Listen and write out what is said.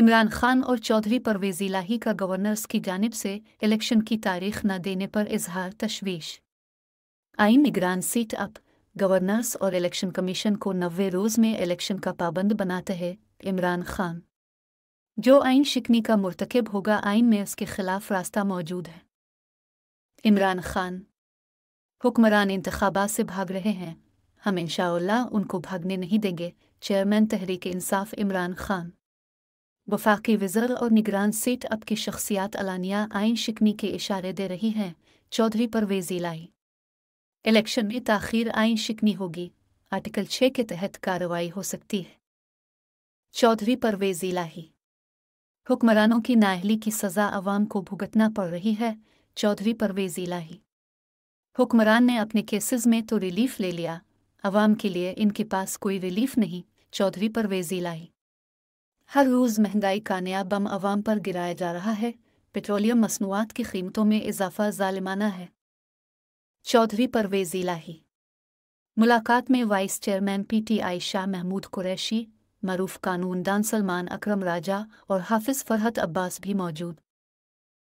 इमरान खान और चौधरी परवेज इलाही का गवर्नर्स की जानब से इलेक्शन की तारीख न देने पर इजहार तशवीश आई निगरान सीट अप गवर्नर्स और इलेक्शन कमीशन को नवे रोज़ में इलेक्शन का पाबंद बनाते हैं इमरान खान जो आइन शिकनी का मरतकब होगा आइन में उसके खिलाफ रास्ता मौजूद है इमरान खान हुक्मरान इंतबा से भाग रहे हैं हम इनशाला उनको भागने नहीं देंगे चेयरमैन तहरीक इंसाफ इमरान खान वफाक वजर और निगरान सीट अब की शख्सियात अलानिया आइन शिकनी के इशारे दे रही हैं चौधरी वेजी लाई इलेक्शन में तखिर आइन शिकनी होगी आर्टिकल छः के तहत कार्रवाई हो सकती है चौधरी वेज़ी लाही हुक्मरानों की नाहली की सजा अवाम को भुगतना पड़ रही है चौधरी वेज़ी लाही हुक्मरान ने अपने केसेस में तो रिलीफ ले लिया अवाम के लिए इनके पास कोई रिलीफ नहीं चौधरी वेजी लाही हर रोज़ महंगाई का नया बम आवाम पर गिराया जा रहा है पेट्रोलियम मसनूआत की कीमतों में इजाफा जालिमाना है चौधरी परवेज इलाही मुलाकात में vice chairman PTI Shah Mahmood Qureshi मरूफ कानूनदान सलमान अकरम राजा और हाफिज फरहत अब्बास भी मौजूद